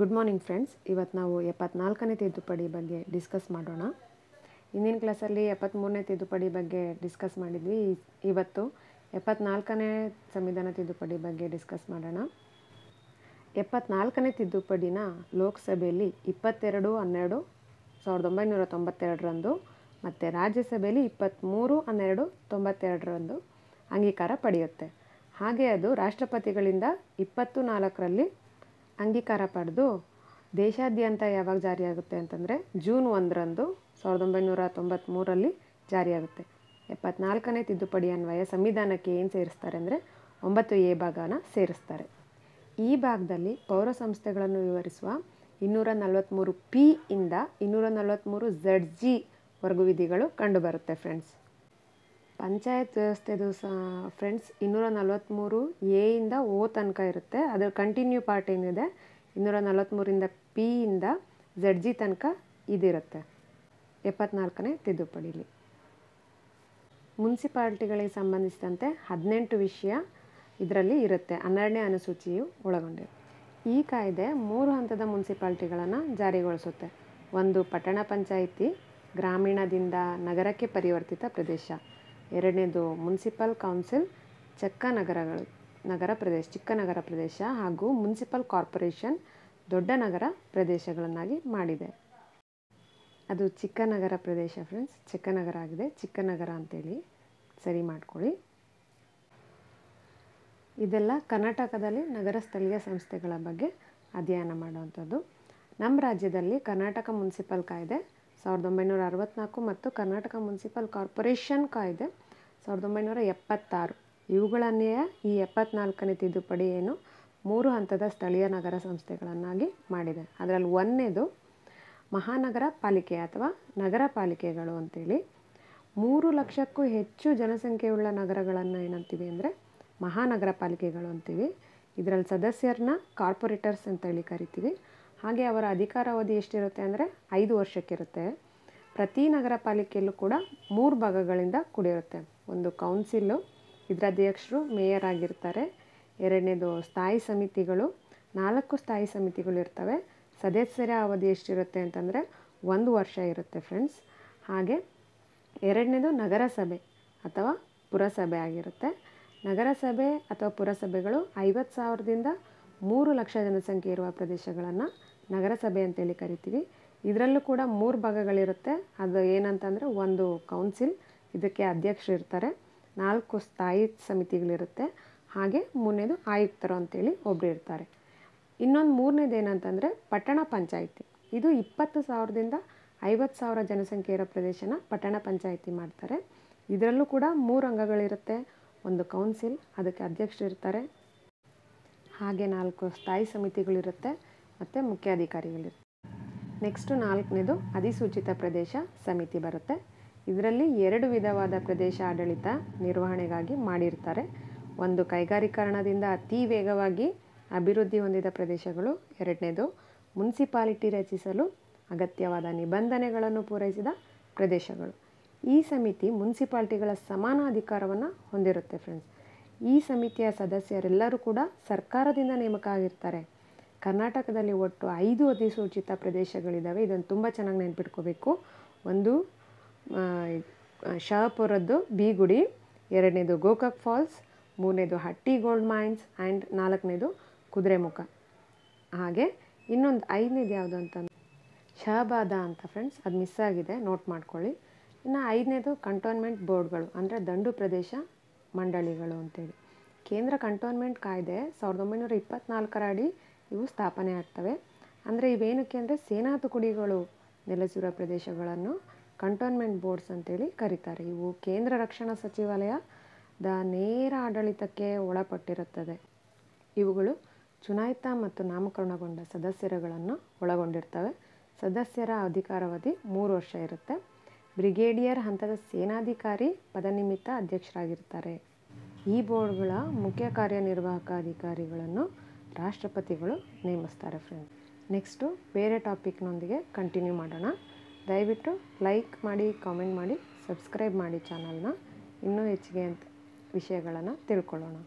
good morning friends ಇವತ್ತು ನಾವು ಎಪ್ಪತ್ನಾಲ್ಕನೇ ತಿದ್ದುಪಡಿ ಬಗ್ಗೆ ಡಿಸ್ಕಸ್ ಮಾಡೋಣ ಹಿಂದಿನ ಕ್ಲಾಸಲ್ಲಿ ಎಪ್ಪತ್ತ್ಮೂರನೇ ತಿದ್ದುಪಡಿ ಬಗ್ಗೆ ಡಿಸ್ಕಸ್ ಮಾಡಿದ್ವಿ ಇವತ್ತು ಎಪ್ಪತ್ನಾಲ್ಕನೇ ಸಂವಿಧಾನ ತಿದ್ದುಪಡಿ ಬಗ್ಗೆ ಡಿಸ್ಕಸ್ ಮಾಡೋಣ ಎಪ್ಪತ್ನಾಲ್ಕನೇ ತಿದ್ದುಪಡಿನ ಲೋಕಸಭೆಯಲ್ಲಿ ಇಪ್ಪತ್ತೆರಡು ಹನ್ನೆರಡು ಸಾವಿರದ ಒಂಬೈನೂರ ತೊಂಬತ್ತೆರಡರಂದು ಮತ್ತು ರಾಜ್ಯಸಭೆಯಲ್ಲಿ ಇಪ್ಪತ್ತ್ಮೂರು ಹನ್ನೆರಡು ತೊಂಬತ್ತೆರಡರಂದು ಅಂಗೀಕಾರ ಪಡೆಯುತ್ತೆ ಹಾಗೆ ಅದು ರಾಷ್ಟ್ರಪತಿಗಳಿಂದ ಇಪ್ಪತ್ತು ನಾಲ್ಕರಲ್ಲಿ ಅಂಗೀಕಾರ ಪಡೆದು ದೇಶಾದ್ಯಂತ ಯಾವಾಗ ಜಾರಿಯಾಗುತ್ತೆ ಅಂತಂದರೆ ಜೂನ್ ಒಂದರಂದು ಸಾವಿರದ ಒಂಬೈನೂರ ತೊಂಬತ್ತ್ಮೂರಲ್ಲಿ ಜಾರಿಯಾಗುತ್ತೆ ಎಪ್ಪತ್ನಾಲ್ಕನೇ ತಿದ್ದುಪಡಿ ಅನ್ವಯ ಸಂವಿಧಾನಕ್ಕೆ ಏನು ಸೇರಿಸ್ತಾರೆ ಅಂದರೆ ಒಂಬತ್ತು ಎ ಭಾಗನ ಸೇರಿಸ್ತಾರೆ ಈ ಭಾಗದಲ್ಲಿ ಪೌರ ಸಂಸ್ಥೆಗಳನ್ನು ವಿವರಿಸುವ ಇನ್ನೂರ ನಲವತ್ತ್ಮೂರು ಪಿ ಇಂದ ಇನ್ನೂರ ನಲವತ್ತ್ಮೂರು ಝಡ್ ಜಿ ವರ್ಗು ವಿಧಿಗಳು ಕಂಡುಬರುತ್ತೆ ಫ್ರೆಂಡ್ಸ್ ಪಂಚಾಯತ್ ವ್ಯವಸ್ಥೆದು ಸ ಫ್ರೆಂಡ್ಸ್ ಇನ್ನೂರ ನಲವತ್ತ್ಮೂರು ಎಯಿಂದ ಓ ತನಕ ಇರುತ್ತೆ ಅದರ ಕಂಟಿನ್ಯೂ ಪಾರ್ಟ್ ಏನಿದೆ ಇನ್ನೂರ ಪಿ ಇಂದ ಝಡ್ ಜಿ ತನಕ ಇದಿರುತ್ತೆ ಎಪ್ಪತ್ನಾಲ್ಕನೇ ತಿದ್ದುಪಡಿಲಿ ಮುನ್ಸಿಪಾಲ್ಟಿಗಳಿಗೆ ಸಂಬಂಧಿಸಿದಂತೆ ಹದಿನೆಂಟು ವಿಷಯ ಇದರಲ್ಲಿ ಇರುತ್ತೆ ಹನ್ನೆರಡನೇ ಅನುಸೂಚಿಯು ಒಳಗೊಂಡಿದೆ ಈ ಕಾಯ್ದೆ ಮೂರು ಹಂತದ ಮುನ್ಸಿಪಾಲ್ಟಿಗಳನ್ನು ಜಾರಿಗೊಳಿಸುತ್ತೆ ಒಂದು ಪಟ್ಟಣ ಪಂಚಾಯಿತಿ ಗ್ರಾಮೀಣದಿಂದ ನಗರಕ್ಕೆ ಪರಿವರ್ತಿತ ಪ್ರದೇಶ ಎರಡನೇದು ಮುನ್ಸಿಪಲ್ ಕೌನ್ಸಿಲ್ ಚಿಕ್ಕ ನಗರಗಳು ನಗರ ಪ್ರದೇಶ ಚಿಕ್ಕ ನಗರ ಪ್ರದೇಶ ಹಾಗೂ ಮುನ್ಸಿಪಲ್ ಕಾರ್ಪೊರೇಷನ್ ದೊಡ್ಡ ನಗರ ಪ್ರದೇಶಗಳನ್ನಾಗಿ ಮಾಡಿದೆ ಅದು ಚಿಕ್ಕ ನಗರ ಪ್ರದೇಶ ಫ್ರೆಂಡ್ಸ್ ಚಿಕ್ಕ ನಗರ ಆಗಿದೆ ಚಿಕ್ಕ ನಗರ ಅಂತೇಳಿ ಸರಿ ಮಾಡ್ಕೊಳ್ಳಿ ಇದೆಲ್ಲ ಕರ್ನಾಟಕದಲ್ಲಿ ನಗರ ಸ್ಥಳೀಯ ಸಂಸ್ಥೆಗಳ ಬಗ್ಗೆ ಅಧ್ಯಯನ ಮಾಡುವಂಥದ್ದು ನಮ್ಮ ರಾಜ್ಯದಲ್ಲಿ ಕರ್ನಾಟಕ ಮುನ್ಸಿಪಲ್ ಕಾಯ್ದೆ ಸಾವಿರದ ಒಂಬೈನೂರ ಅರವತ್ತ್ನಾಲ್ಕು ಮತ್ತು ಕರ್ನಾಟಕ ಮುನ್ಸಿಪಲ್ ಕಾರ್ಪೊರೇಷನ್ ಕಾಯ್ದೆ ಸಾವಿರದ ಒಂಬೈನೂರ ಎಪ್ಪತ್ತಾರು ಇವುಗಳನ್ನೇ ಈ ಎಪ್ಪತ್ನಾಲ್ಕನೇ ತಿದ್ದುಪಡಿ ಏನು ಮೂರು ಹಂತದ ಸ್ಥಳೀಯ ನಗರ ಸಂಸ್ಥೆಗಳನ್ನಾಗಿ ಮಾಡಿದೆ ಅದರಲ್ಲಿ ಒಂದನೇದು ಮಹಾನಗರ ಪಾಲಿಕೆ ಅಥವಾ ನಗರ ಪಾಲಿಕೆಗಳು ಅಂತೇಳಿ ಮೂರು ಲಕ್ಷಕ್ಕೂ ಹೆಚ್ಚು ಜನಸಂಖ್ಯೆಯುಳ್ಳ ನಗರಗಳನ್ನು ಏನಂತೀವಿ ಅಂದರೆ ಮಹಾನಗರ ಪಾಲಿಕೆಗಳು ಅಂತೀವಿ ಇದರಲ್ಲಿ ಸದಸ್ಯರನ್ನ ಕಾರ್ಪೊರೇಟರ್ಸ್ ಅಂತೇಳಿ ಕರಿತೀವಿ ಹಾಗೆ ಅವರ ಅಧಿಕಾರಾವಧಿ ಎಷ್ಟಿರುತ್ತೆ ಅಂದರೆ ಐದು ವರ್ಷಕ್ಕಿರುತ್ತೆ ಪ್ರತಿ ನಗರ ಪಾಲಿಕೆಯಲ್ಲೂ ಕೂಡ ಮೂರು ಭಾಗಗಳಿಂದ ಕೂಡಿರುತ್ತೆ ಒಂದು ಕೌನ್ಸಿಲ್ಲು ಇದರ ಅಧ್ಯಕ್ಷರು ಮೇಯರ್ ಆಗಿರ್ತಾರೆ ಎರಡನೇದು ಸ್ಥಾಯಿ ಸಮಿತಿಗಳು ನಾಲ್ಕು ಸ್ಥಾಯಿ ಸಮಿತಿಗಳು ಇರ್ತವೆ ಸದಸ್ಯರ ಅವಧಿ ಎಷ್ಟಿರುತ್ತೆ ಅಂತಂದರೆ ಒಂದು ವರ್ಷ ಇರುತ್ತೆ ಫ್ರೆಂಡ್ಸ್ ಹಾಗೆ ಎರಡನೇದು ನಗರಸಭೆ ಅಥವಾ ಪುರಸಭೆ ಆಗಿರುತ್ತೆ ನಗರಸಭೆ ಅಥವಾ ಪುರಸಭೆಗಳು ಐವತ್ತು ಸಾವಿರದಿಂದ ಮೂರು ಲಕ್ಷ ಜನಸಂಖ್ಯೆ ಇರುವ ಪ್ರದೇಶಗಳನ್ನು ನಗರಸಭೆ ಅಂತೇಳಿ ಕರಿತೀವಿ ಇದರಲ್ಲೂ ಕೂಡ ಮೂರು ಭಾಗಗಳಿರುತ್ತೆ ಅದು ಏನಂತಂದರೆ ಒಂದು ಕೌನ್ಸಿಲ್ ಇದಕ್ಕೆ ಅಧ್ಯಕ್ಷರು ಇರ್ತಾರೆ ನಾಲ್ಕು ಸ್ಥಾಯಿ ಸಮಿತಿಗಳಿರುತ್ತೆ ಹಾಗೆ ಮೂರನೇದು ಆಯುಕ್ತರು ಅಂತೇಳಿ ಒಬ್ಬರು ಇರ್ತಾರೆ ಇನ್ನೊಂದು ಮೂರನೇದು ಏನಂತಂದರೆ ಪಟ್ಟಣ ಪಂಚಾಯಿತಿ ಇದು ಇಪ್ಪತ್ತು ಸಾವಿರದಿಂದ ಐವತ್ತು ಸಾವಿರ ಜನಸಂಖ್ಯೆ ಇರೋ ಪ್ರದೇಶನ ಪಟ್ಟಣ ಪಂಚಾಯಿತಿ ಮಾಡ್ತಾರೆ ಇದರಲ್ಲೂ ಕೂಡ ಮೂರು ಅಂಗಗಳಿರುತ್ತೆ ಒಂದು ಕೌನ್ಸಿಲ್ ಅದಕ್ಕೆ ಅಧ್ಯಕ್ಷರು ಇರ್ತಾರೆ ಹಾಗೆ ನಾಲ್ಕು ಸ್ಥಾಯಿ ಸಮಿತಿಗಳಿರುತ್ತೆ ಮತ್ತು ಮುಖ್ಯಾಧಿಕಾರಿಗಳಿರ್ತಾರೆ ನೆಕ್ಸ್ಟು ನಾಲ್ಕನೇದು ಅಧಿಸೂಚಿತ ಪ್ರದೇಶ ಸಮಿತಿ ಬರುತ್ತೆ ಇದರಲ್ಲಿ ಎರಡು ವಿಧವಾದ ಪ್ರದೇಶ ಆಡಳಿತ ನಿರ್ವಹಣೆಗಾಗಿ ಮಾಡಿರ್ತಾರೆ ಒಂದು ಕೈಗಾರಿಕರಣದಿಂದ ಅತಿ ವೇಗವಾಗಿ ಅಭಿವೃದ್ಧಿ ಹೊಂದಿದ ಪ್ರದೇಶಗಳು ಎರಡನೇದು ಮುನ್ಸಿಪಾಲಿಟಿ ರಚಿಸಲು ಅಗತ್ಯವಾದ ನಿಬಂಧನೆಗಳನ್ನು ಪೂರೈಸಿದ ಪ್ರದೇಶಗಳು ಈ ಸಮಿತಿ ಮುನ್ಸಿಪಾಲ್ಟಿಗಳ ಸಮಾನ ಅಧಿಕಾರವನ್ನು ಹೊಂದಿರುತ್ತೆ ಫ್ರೆಂಡ್ಸ್ ಈ ಸಮಿತಿಯ ಸದಸ್ಯರೆಲ್ಲರೂ ಕೂಡ ಸರ್ಕಾರದಿಂದ ನೇಮಕ ಆಗಿರ್ತಾರೆ ಕರ್ನಾಟಕದಲ್ಲಿ ಒಟ್ಟು ಐದು ಅಧಿಸೂಚಿತ ಪ್ರದೇಶಗಳಿದ್ದಾವೆ ಇದನ್ನು ತುಂಬ ಚೆನ್ನಾಗಿ ನೆನ್ಪಿಟ್ಕೋಬೇಕು ಒಂದು ಶಹಪುರದ್ದು ಬಿಗುಡಿ ಎರಡನೇದು ಗೋಕಾಕ್ ಫಾಲ್ಸ್ ಮೂರನೇದು ಹಟ್ಟಿ ಗೋಲ್ಡ್ ಮೈನ್ಸ್ ಆ್ಯಂಡ್ ನಾಲ್ಕನೇದು ಕುದುರೆಮುಖ ಹಾಗೆ ಇನ್ನೊಂದು ಐದನೇದು ಯಾವುದು ಅಂತ ಶಹಬಾದ ಅಂತ ಫ್ರೆಂಡ್ಸ್ ಅದು ಮಿಸ್ ಆಗಿದೆ ನೋಟ್ ಮಾಡ್ಕೊಳ್ಳಿ ಇನ್ನು ಐದನೇದು ಕಂಟೋನ್ಮೆಂಟ್ ಬೋರ್ಡ್ಗಳು ಅಂದರೆ ದಂಡು ಪ್ರದೇಶ ಮಂಡಳಿಗಳು ಅಂತೇಳಿ ಕೇಂದ್ರ ಕಂಟೋನ್ಮೆಂಟ್ ಕಾಯ್ದೆ ಸಾವಿರದ ಒಂಬೈನೂರ ಇಪ್ಪತ್ತ್ನಾಲ್ಕರ ಅಡಿ ಇವು ಸ್ಥಾಪನೆ ಆಗ್ತವೆ ಅಂದರೆ ಇವೇನಕ್ಕೆ ಅಂದರೆ ಸೇನಾ ತುಕುಡಿಗಳು ನೆಲೆಸಿರುವ ಪ್ರದೇಶಗಳನ್ನು ಕಂಟೋನ್ಮೆಂಟ್ ಬೋರ್ಡ್ಸ್ ಅಂತೇಳಿ ಕರೀತಾರೆ ಇವು ಕೇಂದ್ರ ರಕ್ಷಣಾ ಸಚಿವಾಲಯದ ನೇರ ಆಡಳಿತಕ್ಕೆ ಒಳಪಟ್ಟಿರುತ್ತದೆ ಇವುಗಳು ಚುನಾಯಿತ ಮತ್ತು ನಾಮಕರಣಗೊಂಡ ಸದಸ್ಯರುಗಳನ್ನು ಒಳಗೊಂಡಿರ್ತವೆ ಸದಸ್ಯರ ಅಧಿಕಾರಾವಧಿ ಮೂರು ವರ್ಷ ಇರುತ್ತೆ ಬ್ರಿಗೇಡಿಯರ್ ಹಂತದ ಸೇನಾಧಿಕಾರಿ ಪದನಿಮಿತ್ತ ಅಧ್ಯಕ್ಷರಾಗಿರ್ತಾರೆ ಈ ಬೋರ್ಡ್ಗಳ ಮುಖ್ಯ ಕಾರ್ಯನಿರ್ವಾಹಕ ಅಧಿಕಾರಿಗಳನ್ನು ರಾಷ್ಟ್ರಪತಿಗಳು ನೇಮಿಸ್ತಾರೆ ಫ್ರೆಂಡ್ಸ್ ನೆಕ್ಸ್ಟು ಬೇರೆ ಟಾಪಿಕ್ನೊಂದಿಗೆ ಕಂಟಿನ್ಯೂ ಮಾಡೋಣ ದಯವಿಟ್ಟು ಲೈಕ್ ಮಾಡಿ ಕಾಮೆಂಟ್ ಮಾಡಿ ಸಬ್ಸ್ಕ್ರೈಬ್ ಮಾಡಿ ಚಾನಲ್ನ ಇನ್ನೂ ಹೆಚ್ಚಿಗೆ ವಿಷಯಗಳನ್ನು ತಿಳ್ಕೊಳ್ಳೋಣ